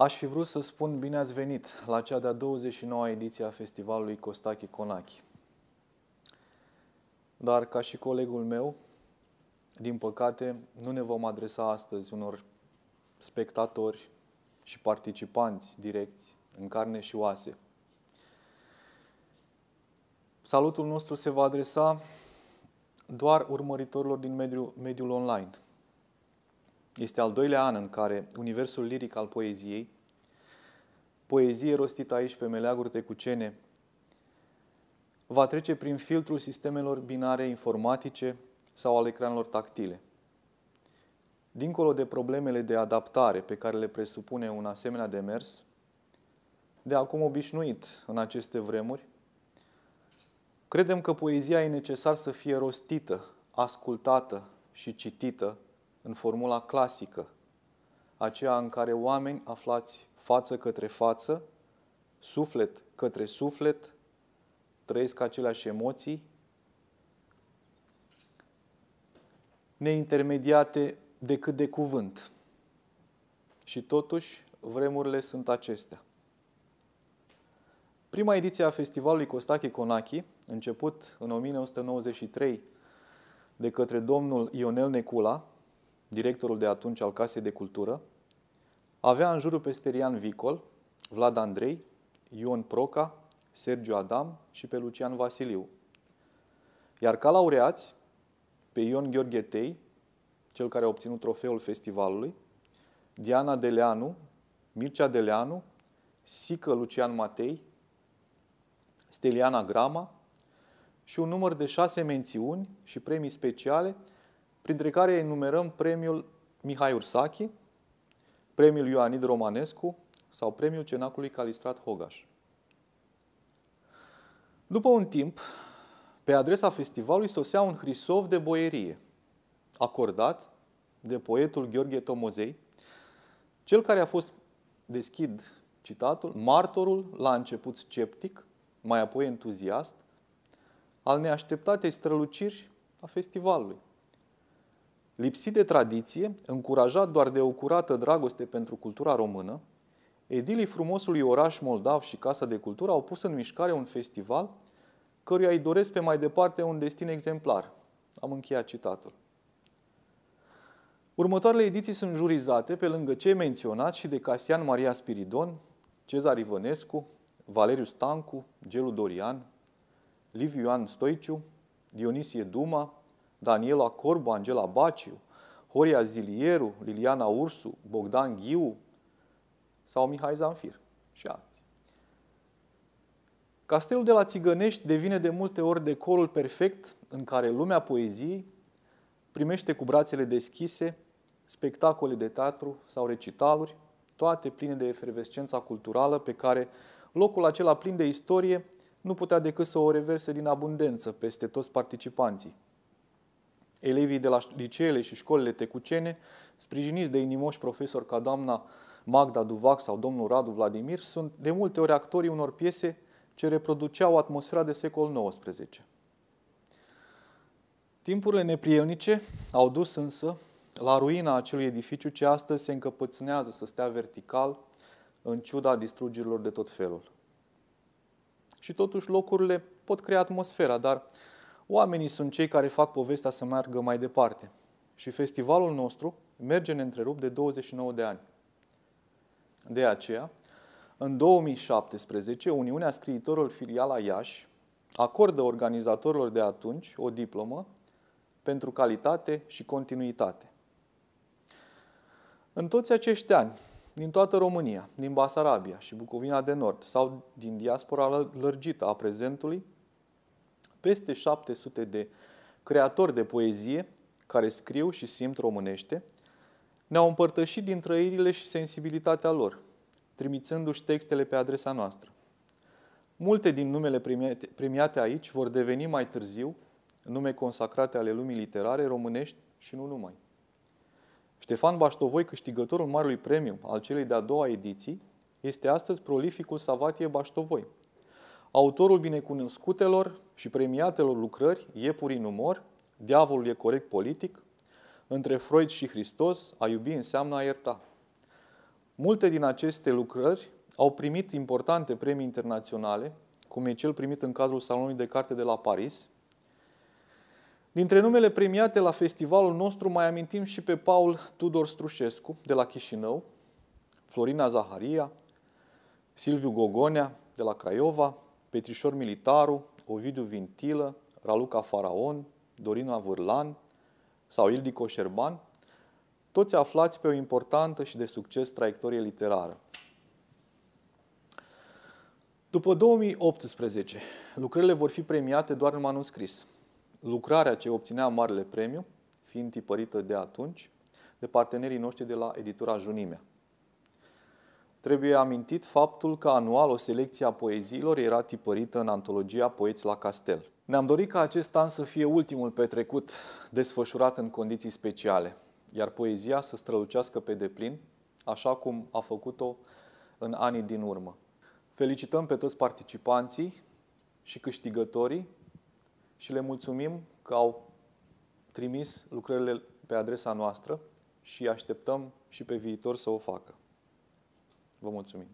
Aș fi vrut să spun bine ați venit la cea de-a 29-a ediție a festivalului Costache Conachi. Dar, ca și colegul meu, din păcate, nu ne vom adresa astăzi unor spectatori și participanți direcți, în carne și oase. Salutul nostru se va adresa doar urmăritorilor din mediul, mediul online – este al doilea an în care universul liric al poeziei, poezie rostită aici pe meleaguri cucene, va trece prin filtrul sistemelor binare informatice sau al ecranelor tactile. Dincolo de problemele de adaptare pe care le presupune un asemenea demers, de acum obișnuit în aceste vremuri, credem că poezia e necesar să fie rostită, ascultată și citită în formula clasică, aceea în care oameni aflați față către față, suflet către suflet, trăiesc aceleași emoții, neintermediate decât de cuvânt. Și totuși, vremurile sunt acestea. Prima ediție a festivalului Costache Conachi, început în 1993 de către domnul Ionel Necula, directorul de atunci al Casei de Cultură, avea în jurul pe Sterian Vicol, Vlad Andrei, Ion Proca, Sergiu Adam și pe Lucian Vasiliu. Iar ca laureați, pe Ion Gheorghe Tei, cel care a obținut trofeul festivalului, Diana Deleanu, Mircea Deleanu, Sică Lucian Matei, Steliana Grama și un număr de șase mențiuni și premii speciale printre care enumerăm premiul Mihai Ursachi, premiul Ioanid Romanescu sau premiul Cenacului Calistrat Hogaș. După un timp, pe adresa festivalului sosea un hrisov de boierie, acordat de poetul Gheorghe Tomozei, cel care a fost, deschid citatul, martorul la început sceptic, mai apoi entuziast, al neașteptatei străluciri a festivalului. Lipsit de tradiție, încurajat doar de o curată dragoste pentru cultura română, edilii frumosului oraș Moldav și Casa de Cultură au pus în mișcare un festival căruia îi doresc pe mai departe un destin exemplar. Am încheiat citatul. Următoarele ediții sunt jurizate pe lângă cei menționați și de Casian Maria Spiridon, Cezar Ivănescu, Valeriu Stancu, Gelu Dorian, Liviu Ioan Stoiciu, Dionisie Duma, Daniela Corbu, Angela Baciu, Horia Zilieru, Liliana Ursu, Bogdan Ghiu sau Mihai Zanfir și alții. Castelul de la Țigănești devine de multe ori decorul perfect în care lumea poeziei primește cu brațele deschise spectacole de teatru sau recitaluri, toate pline de efervescența culturală pe care locul acela plin de istorie nu putea decât să o reverse din abundență peste toți participanții. Elevii de la liceele și școlile tecucene, sprijiniți de inimoși profesori ca doamna Magda Duvac sau domnul Radu Vladimir, sunt de multe ori actorii unor piese ce reproduceau atmosfera de secol XIX. Timpurile neprielnice au dus însă la ruina acelui edificiu ce astăzi se încăpățânează să stea vertical în ciuda distrugerilor de tot felul. Și totuși locurile pot crea atmosfera, dar Oamenii sunt cei care fac povestea să meargă mai departe. Și festivalul nostru merge neîntrerupt de 29 de ani. De aceea, în 2017, Uniunea Scriitorilor Filiala Iași acordă organizatorilor de atunci o diplomă pentru calitate și continuitate. În toți acești ani, din toată România, din Basarabia și Bucovina de Nord sau din diaspora lărgită a prezentului, peste 700 de creatori de poezie care scriu și simt românește, ne-au împărtășit din trăirile și sensibilitatea lor, trimițându-și textele pe adresa noastră. Multe din numele premiate aici vor deveni mai târziu nume consacrate ale lumii literare românești și nu numai. Ștefan Baștovoi, câștigătorul marului Premiu al celei de-a doua ediții, este astăzi prolificul Savatie Baștovoi, Autorul binecunoscutelor și premiatelor lucrări, Iepuri în umor, Diavolul e corect politic, între Freud și Hristos, a iubi înseamnă a ierta. Multe din aceste lucrări au primit importante premii internaționale, cum e cel primit în cadrul Salonului de Carte de la Paris. Dintre numele premiate la festivalul nostru mai amintim și pe Paul Tudor Strușescu de la Chișinău, Florina Zaharia, Silviu Gogonea de la Craiova, Petrișor Militaru, Ovidiu Vintilă, Raluca Faraon, Dorina Vârlan sau Ildico Șerban, toți aflați pe o importantă și de succes traiectorie literară. După 2018, lucrările vor fi premiate doar în manuscris. Lucrarea ce obținea Marele Premiu, fiind tipărită de atunci, de partenerii noștri de la editura Junimea. Trebuie amintit faptul că anual o selecție a poeziilor era tipărită în antologia Poeți la Castel. Ne-am dorit ca acest an să fie ultimul petrecut, desfășurat în condiții speciale, iar poezia să strălucească pe deplin, așa cum a făcut-o în anii din urmă. Felicităm pe toți participanții și câștigătorii și le mulțumim că au trimis lucrările pe adresa noastră și așteptăm și pe viitor să o facă. Vă mulțumim!